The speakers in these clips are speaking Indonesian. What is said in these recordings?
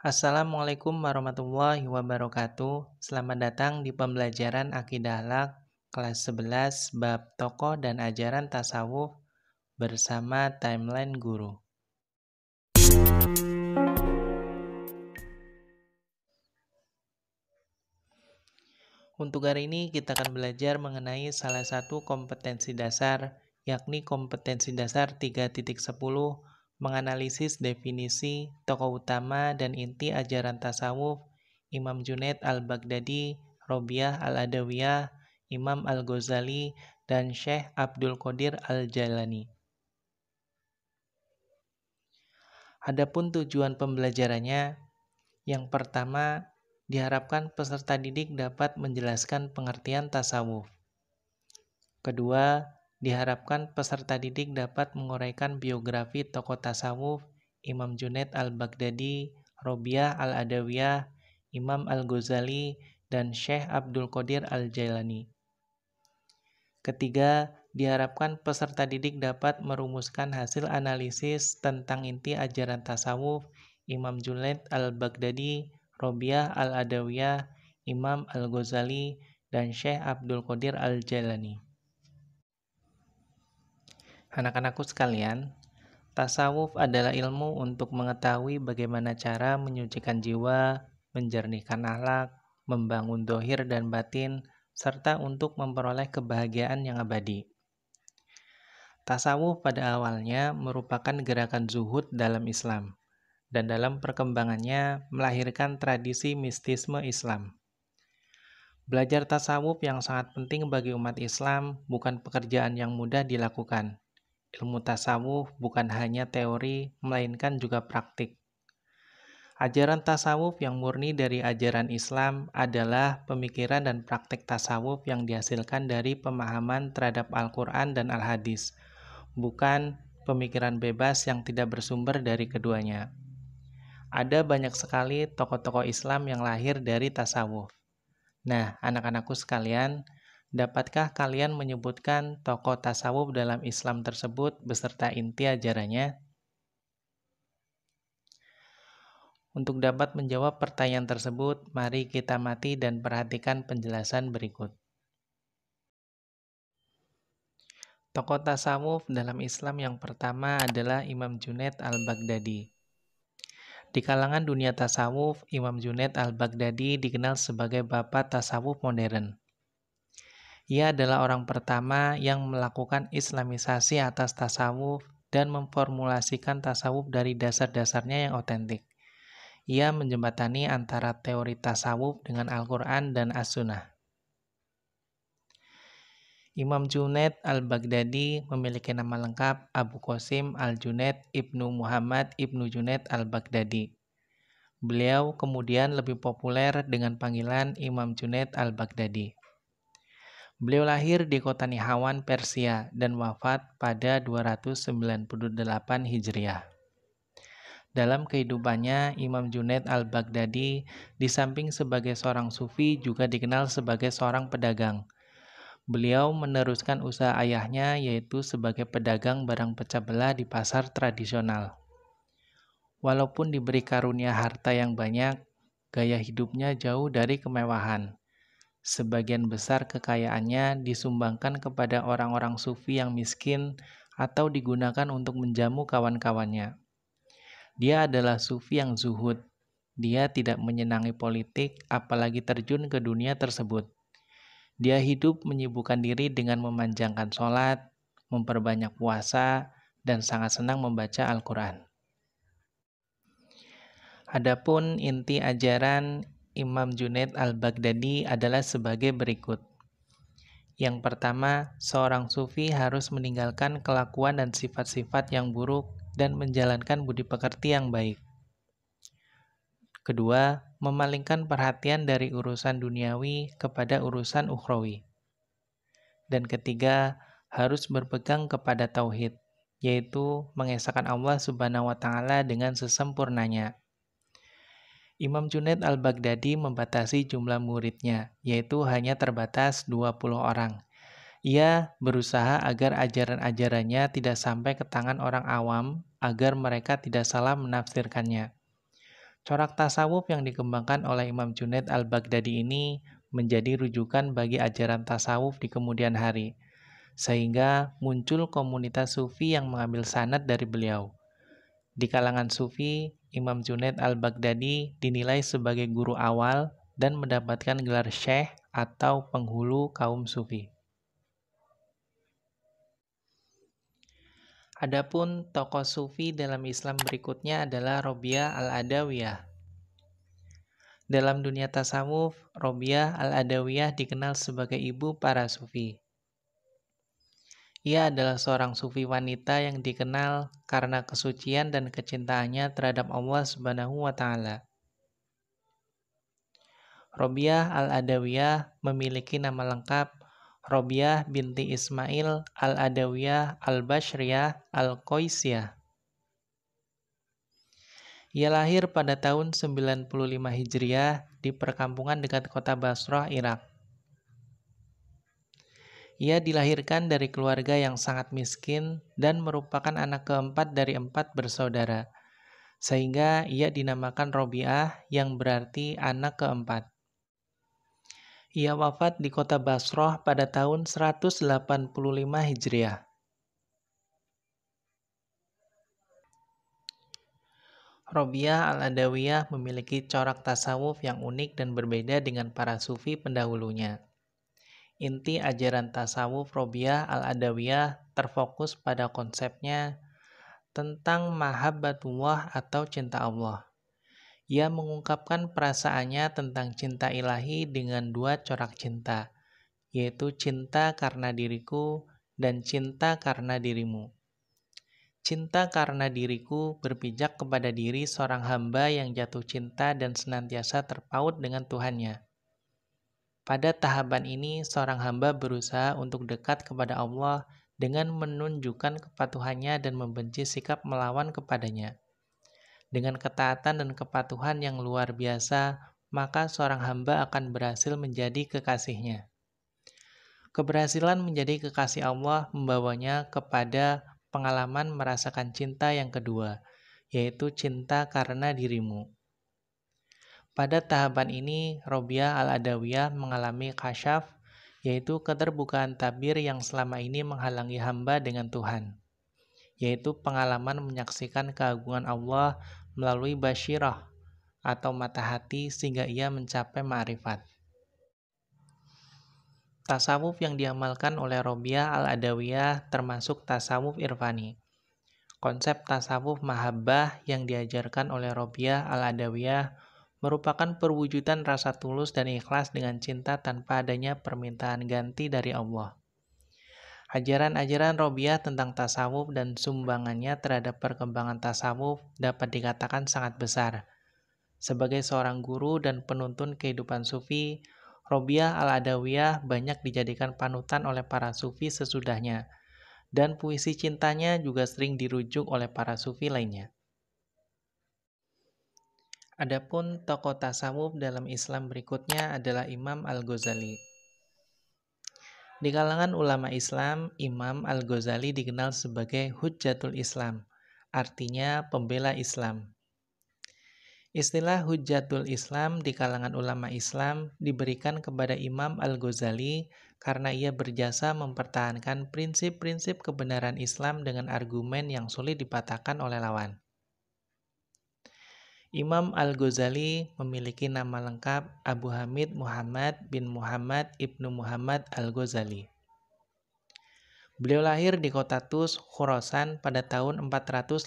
Assalamualaikum warahmatullahi wabarakatuh. Selamat datang di pembelajaran akidah akhlak kelas 11 bab tokoh dan ajaran tasawuf bersama timeline guru. Untuk hari ini kita akan belajar mengenai salah satu kompetensi dasar yakni kompetensi dasar menganalisis definisi tokoh utama dan inti ajaran tasawuf Imam Junaid al-Baghdadi, Robiah al-Adawiyah, Imam al-Ghazali, dan Syekh Abdul Qadir al-Jalani. Adapun tujuan pembelajarannya, yang pertama diharapkan peserta didik dapat menjelaskan pengertian tasawuf. Kedua, Diharapkan peserta didik dapat menguraikan biografi tokoh tasawuf Imam Junaid al-Baghdadi, Robiah al-Adawiyah, Imam al-Ghazali, dan Syekh Abdul Qadir al-Jailani. Ketiga, diharapkan peserta didik dapat merumuskan hasil analisis tentang inti ajaran tasawuf Imam Junaid al-Baghdadi, Robiah al-Adawiyah, Imam al-Ghazali, dan Syekh Abdul Qadir al-Jailani. Anak-anakku sekalian, tasawuf adalah ilmu untuk mengetahui bagaimana cara menyucikan jiwa, menjernihkan akhlak, membangun dohir dan batin, serta untuk memperoleh kebahagiaan yang abadi. Tasawuf pada awalnya merupakan gerakan zuhud dalam Islam, dan dalam perkembangannya melahirkan tradisi mistisme Islam. Belajar tasawuf yang sangat penting bagi umat Islam bukan pekerjaan yang mudah dilakukan, ilmu tasawuf bukan hanya teori, melainkan juga praktik. Ajaran tasawuf yang murni dari ajaran Islam adalah pemikiran dan praktik tasawuf yang dihasilkan dari pemahaman terhadap Al-Quran dan Al-Hadis, bukan pemikiran bebas yang tidak bersumber dari keduanya. Ada banyak sekali tokoh-tokoh Islam yang lahir dari tasawuf. Nah, anak-anakku sekalian, Dapatkah kalian menyebutkan tokoh tasawuf dalam Islam tersebut beserta inti ajarannya? Untuk dapat menjawab pertanyaan tersebut, mari kita mati dan perhatikan penjelasan berikut. Tokoh tasawuf dalam Islam yang pertama adalah Imam Junaid al-Baghdadi. Di kalangan dunia tasawuf, Imam Junaid al-Baghdadi dikenal sebagai bapak tasawuf modern. Ia adalah orang pertama yang melakukan islamisasi atas tasawuf dan memformulasikan tasawuf dari dasar-dasarnya yang otentik. Ia menjembatani antara teori tasawuf dengan Al-Quran dan As-Sunnah. Imam Junaid al-Baghdadi memiliki nama lengkap Abu Qasim al-Junaid ibnu Muhammad ibnu Junaid al-Baghdadi. Beliau kemudian lebih populer dengan panggilan Imam Junaid al-Baghdadi. Beliau lahir di kota Nihawan, Persia dan wafat pada 298 Hijriah. Dalam kehidupannya, Imam Junaid al-Baghdadi di samping sebagai seorang sufi juga dikenal sebagai seorang pedagang. Beliau meneruskan usaha ayahnya yaitu sebagai pedagang barang pecah belah di pasar tradisional. Walaupun diberi karunia harta yang banyak, gaya hidupnya jauh dari kemewahan. Sebagian besar kekayaannya disumbangkan kepada orang-orang sufi yang miskin atau digunakan untuk menjamu kawan-kawannya. Dia adalah sufi yang zuhud. Dia tidak menyenangi politik, apalagi terjun ke dunia tersebut. Dia hidup menyibukkan diri dengan memanjangkan sholat, memperbanyak puasa, dan sangat senang membaca Al-Quran. Adapun inti ajaran Imam Junaid al-Baghdadi adalah sebagai berikut. Yang pertama, seorang sufi harus meninggalkan kelakuan dan sifat-sifat yang buruk dan menjalankan budi pekerti yang baik. Kedua, memalingkan perhatian dari urusan duniawi kepada urusan ukhrawi. Dan ketiga, harus berpegang kepada tauhid, yaitu mengesahkan Allah Subhanahu wa taala dengan sesempurnanya. Imam Junaid al-Baghdadi membatasi jumlah muridnya, yaitu hanya terbatas 20 orang. Ia berusaha agar ajaran-ajarannya tidak sampai ke tangan orang awam, agar mereka tidak salah menafsirkannya. Corak tasawuf yang dikembangkan oleh Imam Junaid al-Baghdadi ini menjadi rujukan bagi ajaran tasawuf di kemudian hari, sehingga muncul komunitas sufi yang mengambil sanad dari beliau. Di kalangan sufi, Imam Junaid al-Baghdadi dinilai sebagai guru awal dan mendapatkan gelar syekh atau penghulu kaum sufi. Adapun tokoh sufi dalam Islam berikutnya adalah Robiah al-Adawiyah. Dalam dunia tasawuf, Robiah al-Adawiyah dikenal sebagai ibu para sufi. Ia adalah seorang sufi wanita yang dikenal karena kesucian dan kecintaannya terhadap Allah Subhanahu wa taala. Robiah Al-Adawiyah memiliki nama lengkap Robiah binti Ismail Al-Adawiyah Al-Bashriyah Al-Qaisiyah. Ia lahir pada tahun 95 Hijriah di perkampungan dekat kota Basrah, Irak. Ia dilahirkan dari keluarga yang sangat miskin dan merupakan anak keempat dari empat bersaudara, sehingga ia dinamakan Robiah yang berarti anak keempat. Ia wafat di kota Basroh pada tahun 185 Hijriah. Robiah al-Adawiyah memiliki corak tasawuf yang unik dan berbeda dengan para sufi pendahulunya inti ajaran tasawuf Robiah al-Adawiyah terfokus pada konsepnya tentang mahabbatullah atau cinta Allah. Ia mengungkapkan perasaannya tentang cinta ilahi dengan dua corak cinta, yaitu cinta karena diriku dan cinta karena dirimu. Cinta karena diriku berpijak kepada diri seorang hamba yang jatuh cinta dan senantiasa terpaut dengan Tuhannya. Pada tahapan ini, seorang hamba berusaha untuk dekat kepada Allah dengan menunjukkan kepatuhannya dan membenci sikap melawan kepadanya. Dengan ketaatan dan kepatuhan yang luar biasa, maka seorang hamba akan berhasil menjadi kekasihnya. Keberhasilan menjadi kekasih Allah membawanya kepada pengalaman merasakan cinta yang kedua, yaitu cinta karena dirimu. Pada tahapan ini, Robia al-Adawiyah mengalami kasyaf, yaitu keterbukaan tabir yang selama ini menghalangi hamba dengan Tuhan, yaitu pengalaman menyaksikan keagungan Allah melalui basyirah atau mata hati sehingga ia mencapai ma'rifat. Tasawuf yang diamalkan oleh Robiah al-Adawiyah termasuk tasawuf irfani. Konsep tasawuf mahabbah yang diajarkan oleh Robiah al-Adawiyah merupakan perwujudan rasa tulus dan ikhlas dengan cinta tanpa adanya permintaan ganti dari Allah. Ajaran-ajaran Robiah tentang tasawuf dan sumbangannya terhadap perkembangan tasawuf dapat dikatakan sangat besar. Sebagai seorang guru dan penuntun kehidupan sufi, Robiah al-Adawiyah banyak dijadikan panutan oleh para sufi sesudahnya, dan puisi cintanya juga sering dirujuk oleh para sufi lainnya. Adapun tokoh tasawuf dalam Islam berikutnya adalah Imam Al-Ghazali. Di kalangan ulama Islam, Imam Al-Ghazali dikenal sebagai Hujjatul Islam, artinya pembela Islam. Istilah Hujjatul Islam di kalangan ulama Islam diberikan kepada Imam Al-Ghazali karena ia berjasa mempertahankan prinsip-prinsip kebenaran Islam dengan argumen yang sulit dipatahkan oleh lawan. Imam Al-Ghazali memiliki nama lengkap Abu Hamid Muhammad bin Muhammad Ibnu Muhammad Al-Ghazali. Beliau lahir di kota Tus, Khurasan pada tahun 450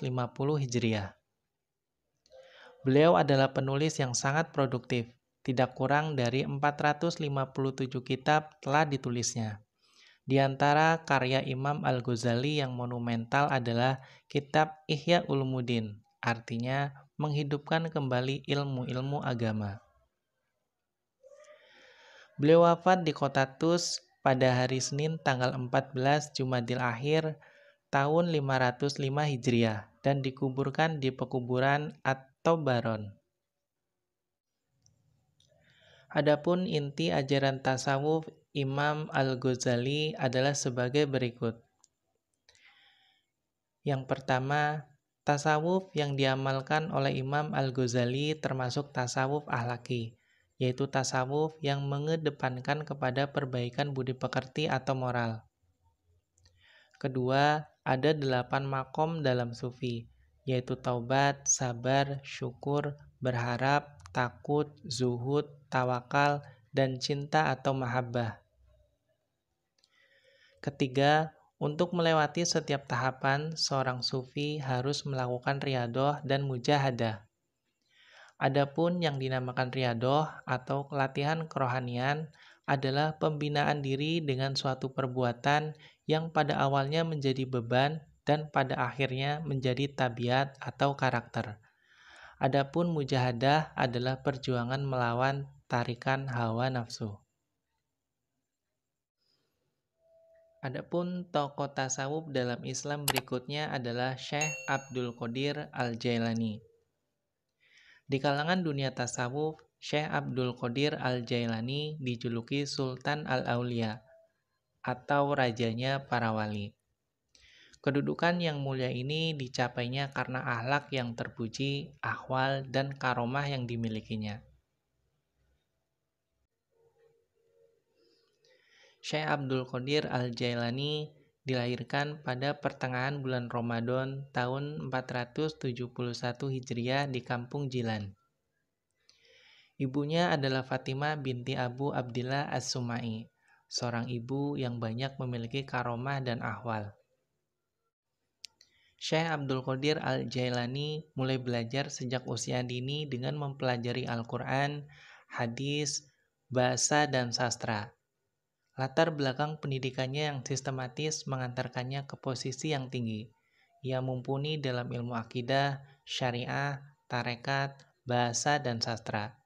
Hijriah. Beliau adalah penulis yang sangat produktif, tidak kurang dari 457 kitab telah ditulisnya. Di antara karya Imam Al-Ghazali yang monumental adalah kitab Ihya Ulumuddin, artinya menghidupkan kembali ilmu-ilmu agama. Beliau wafat di kota Tus pada hari Senin tanggal 14 Jumadil Akhir tahun 505 Hijriah dan dikuburkan di pekuburan At-Tobaron. Adapun inti ajaran tasawuf Imam Al-Ghazali adalah sebagai berikut. Yang pertama, Tasawuf yang diamalkan oleh Imam Al-Ghazali termasuk tasawuf ahlaki, yaitu tasawuf yang mengedepankan kepada perbaikan budi pekerti atau moral. Kedua, ada delapan makom dalam sufi, yaitu taubat, sabar, syukur, berharap, takut, zuhud, tawakal, dan cinta atau mahabbah. Ketiga, untuk melewati setiap tahapan, seorang sufi harus melakukan riadoh dan mujahadah. Adapun yang dinamakan riadoh atau latihan kerohanian adalah pembinaan diri dengan suatu perbuatan yang pada awalnya menjadi beban dan pada akhirnya menjadi tabiat atau karakter. Adapun mujahadah adalah perjuangan melawan tarikan hawa nafsu. Adapun tokoh tasawuf dalam Islam berikutnya adalah Syekh Abdul Qadir Al-Jailani. Di kalangan dunia tasawuf, Syekh Abdul Qadir Al-Jailani dijuluki Sultan Al-Aulia atau rajanya para wali. Kedudukan yang mulia ini dicapainya karena ahlak yang terpuji, ahwal, dan karomah yang dimilikinya. Syekh Abdul Qadir Al-Jailani dilahirkan pada pertengahan bulan Ramadan tahun 471 Hijriah di kampung Jilan. Ibunya adalah Fatimah binti Abu Abdillah As-Sumai, seorang ibu yang banyak memiliki karomah dan ahwal. Syekh Abdul Qadir Al-Jailani mulai belajar sejak usia dini dengan mempelajari Al-Quran, hadis, bahasa, dan sastra. Latar belakang pendidikannya yang sistematis mengantarkannya ke posisi yang tinggi. Ia mumpuni dalam ilmu akidah, syariah, tarekat, bahasa, dan sastra.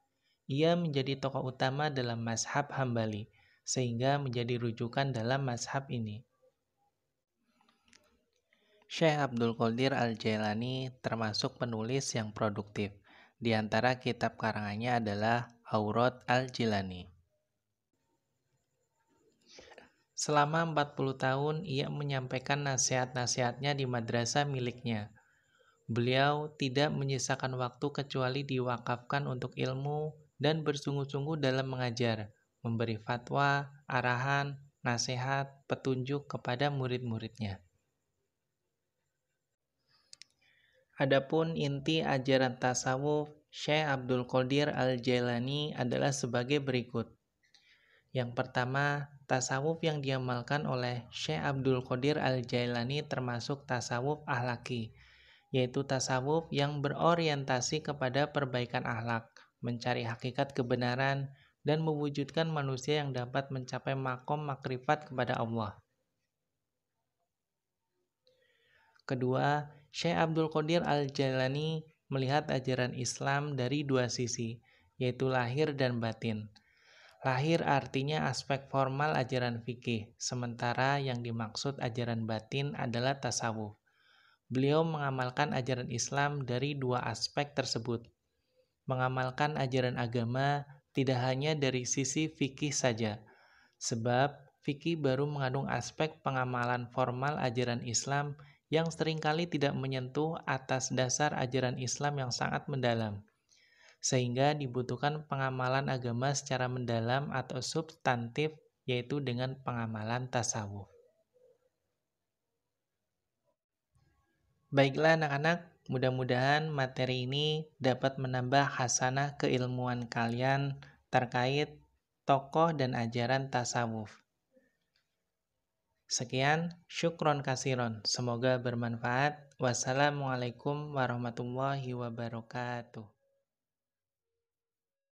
Ia menjadi tokoh utama dalam mazhab Hambali, sehingga menjadi rujukan dalam mazhab ini. Syekh Abdul Qadir Al-Jailani termasuk penulis yang produktif. Di antara kitab karangannya adalah Aurat Al-Jilani. Selama 40 tahun ia menyampaikan nasihat-nasihatnya di madrasah miliknya. Beliau tidak menyisakan waktu kecuali diwakafkan untuk ilmu dan bersungguh-sungguh dalam mengajar, memberi fatwa, arahan, nasihat, petunjuk kepada murid-muridnya. Adapun inti ajaran tasawuf Syekh Abdul Qadir Al-Jailani adalah sebagai berikut. Yang pertama, Tasawuf yang diamalkan oleh Syekh Abdul Qadir Al-Jailani termasuk tasawuf ahlaki, yaitu tasawuf yang berorientasi kepada perbaikan ahlak, mencari hakikat kebenaran, dan mewujudkan manusia yang dapat mencapai makom makrifat kepada Allah. Kedua, Syekh Abdul Qadir Al-Jailani melihat ajaran Islam dari dua sisi, yaitu lahir dan batin – Lahir artinya aspek formal ajaran fikih, sementara yang dimaksud ajaran batin adalah tasawuf. Beliau mengamalkan ajaran Islam dari dua aspek tersebut. Mengamalkan ajaran agama tidak hanya dari sisi fikih saja, sebab fikih baru mengandung aspek pengamalan formal ajaran Islam yang seringkali tidak menyentuh atas dasar ajaran Islam yang sangat mendalam sehingga dibutuhkan pengamalan agama secara mendalam atau substantif, yaitu dengan pengamalan tasawuf. Baiklah anak-anak, mudah-mudahan materi ini dapat menambah hasanah keilmuan kalian terkait tokoh dan ajaran tasawuf. Sekian, syukron kasiron. Semoga bermanfaat. Wassalamualaikum warahmatullahi wabarakatuh.